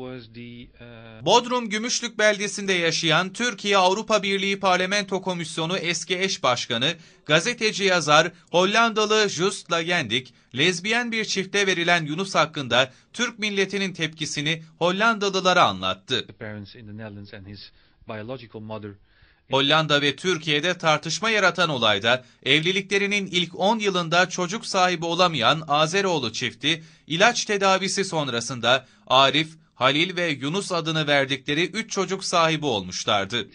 Uh, Bodrum Gümüşlük belgesinde yaşayan Türkiye-Avrupa Birliği Parlamento Komisyonu eski eş başkanı, gazeteci yazar Hollandalı Just Lagendik, lezbiyen bir çifte verilen Yunus hakkında Türk milletinin tepkisini Hollandalılara anlattı. The Hollanda ve Türkiye'de tartışma yaratan olayda evliliklerinin ilk 10 yılında çocuk sahibi olamayan Azeroğlu çifti ilaç tedavisi sonrasında Arif, Halil ve Yunus adını verdikleri 3 çocuk sahibi olmuşlardı.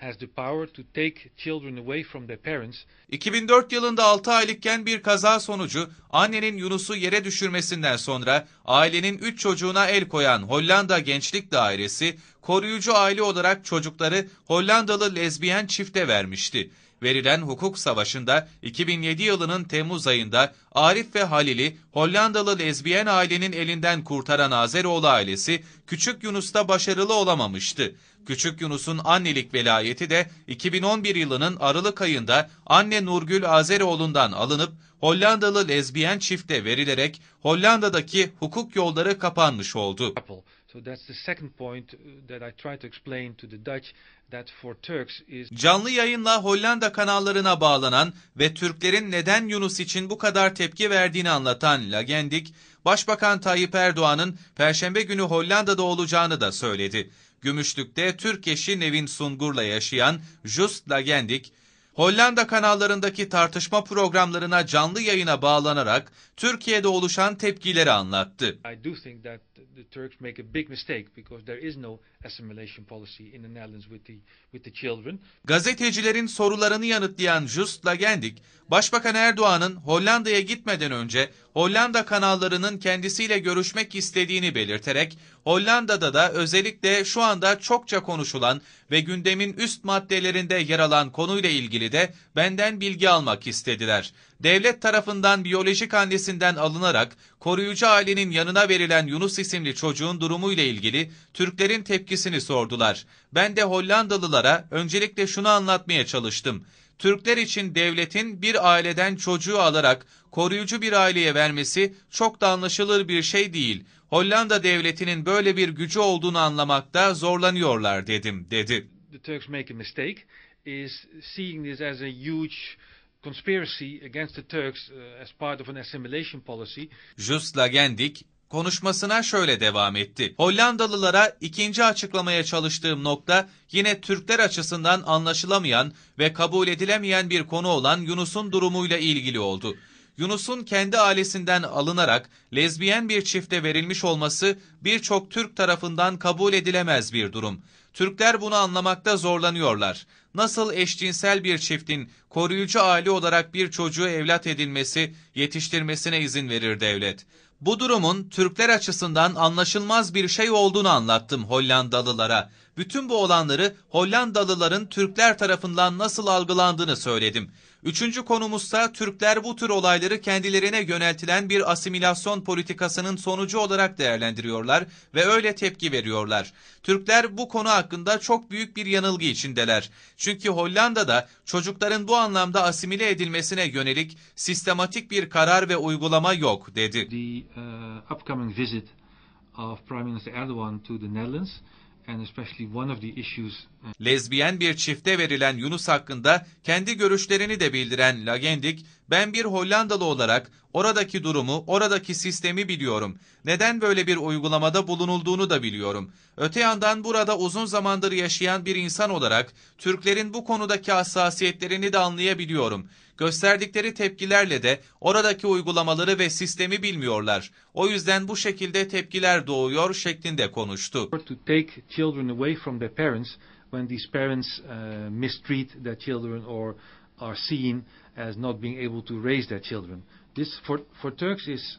2004 yılında 6 aylıkken bir kaza sonucu annenin Yunus'u yere düşürmesinden sonra ailenin 3 çocuğuna el koyan Hollanda Gençlik Dairesi koruyucu aile olarak çocukları Hollandalı lezbiyen çifte vermişti verilen hukuk savaşında 2007 yılının Temmuz ayında Arif ve Halil'i Hollandalı lezbiyen ailenin elinden kurtaran Azeroğlu ailesi Küçük Yunus'ta başarılı olamamıştı. Küçük Yunus'un annelik velayeti de 2011 yılının Aralık ayında anne Nurgül Azeroğlu'ndan alınıp Hollandalı lezbiyen çifte verilerek Hollanda'daki hukuk yolları kapanmış oldu. Canlı yayınla Hollanda kanallarına bağlanan ve Türklerin neden Yunus için bu kadar tepki verdiğini anlatan Lagendik, Başbakan Tayyip Erdoğan'ın Perşembe günü Hollanda'da olacağını da söyledi. Gümüşlük'te Türk eşi Nevin Sungur'la yaşayan Just Lagendik, Hollanda kanallarındaki tartışma programlarına canlı yayına bağlanarak Türkiye'de oluşan tepkileri anlattı. Gazetecilerin sorularını yanıtlayan Just Lagendik, Başbakan Erdoğan'ın Hollanda'ya gitmeden önce Hollanda kanallarının kendisiyle görüşmek istediğini belirterek, Hollanda'da da özellikle şu anda çokça konuşulan ve gündemin üst maddelerinde yer alan konuyla ilgili de benden bilgi almak istediler. Devlet tarafından biyolojik annesinden alınarak koruyucu ailenin yanına verilen Yunus isimli çocuğun durumuyla ilgili Türklerin tepkisini sordular. Ben de Hollandalılara öncelikle şunu anlatmaya çalıştım. Türkler için devletin bir aileden çocuğu alarak koruyucu bir aileye vermesi çok da anlaşılır bir şey değil. Hollanda devletinin böyle bir gücü olduğunu anlamakta zorlanıyorlar dedim, dedi. The Turks make a mistake is seeing this as a huge conspiracy against the Turks uh, as part of an assimilation policy. Just Lagendik Konuşmasına şöyle devam etti. Hollandalılara ikinci açıklamaya çalıştığım nokta yine Türkler açısından anlaşılamayan ve kabul edilemeyen bir konu olan Yunus'un durumuyla ilgili oldu. Yunus'un kendi ailesinden alınarak lezbiyen bir çifte verilmiş olması birçok Türk tarafından kabul edilemez bir durum. Türkler bunu anlamakta zorlanıyorlar. Nasıl eşcinsel bir çiftin koruyucu aile olarak bir çocuğu evlat edinmesi, yetiştirmesine izin verir devlet. Bu durumun Türkler açısından anlaşılmaz bir şey olduğunu anlattım Hollandalılara bütün bu olanları Hollandalıların Türkler tarafından nasıl algılandığını söyledim. Üçüncü konumuzsa Türkler bu tür olayları kendilerine yöneltilen bir asimilasyon politikasının sonucu olarak değerlendiriyorlar ve öyle tepki veriyorlar. Türkler bu konu hakkında çok büyük bir yanılgı içindeler. Çünkü Hollanda'da çocukların bu anlamda asimile edilmesine yönelik sistematik bir karar ve uygulama yok dedi. The, uh, upcoming visit of Prime Minister Erdogan to the Netherlands Uh, Lezbiyen bir çifte verilen Yunus hakkında kendi görüşlerini de bildiren Lagendik, ben bir Hollandalı olarak oradaki durumu, oradaki sistemi biliyorum. Neden böyle bir uygulamada bulunulduğunu da biliyorum. Öte yandan burada uzun zamandır yaşayan bir insan olarak Türklerin bu konudaki hassasiyetlerini de anlayabiliyorum. Gösterdikleri tepkilerle de oradaki uygulamaları ve sistemi bilmiyorlar. O yüzden bu şekilde tepkiler doğuyor şeklinde konuştu. when these parents uh, mistreat their children or are seen as not being able to raise their children. This, for, for Turks, is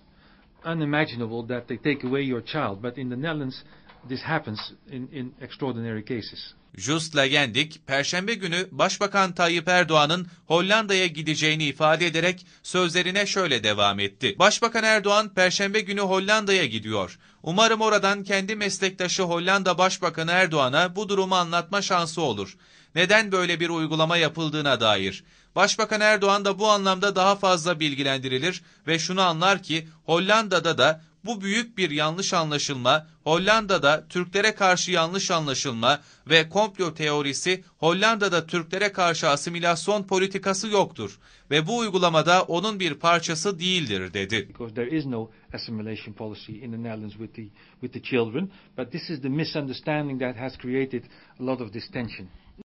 unimaginable that they take away your child. But in the Netherlands, this happens in, in extraordinary cases. Just Lagendik, Perşembe günü Başbakan Tayyip Erdoğan'ın Hollanda'ya gideceğini ifade ederek sözlerine şöyle devam etti. Başbakan Erdoğan, Perşembe günü Hollanda'ya gidiyor. Umarım oradan kendi meslektaşı Hollanda Başbakanı Erdoğan'a bu durumu anlatma şansı olur. Neden böyle bir uygulama yapıldığına dair. Başbakan Erdoğan da bu anlamda daha fazla bilgilendirilir ve şunu anlar ki Hollanda'da da bu büyük bir yanlış anlaşılma, Hollanda'da Türklere karşı yanlış anlaşılma ve komplo teorisi Hollanda'da Türklere karşı asimilasyon politikası yoktur ve bu uygulamada onun bir parçası değildir dedi. Because there is no assimilation policy in the Netherlands with the with the children, but this is the misunderstanding that has created a lot of this tension.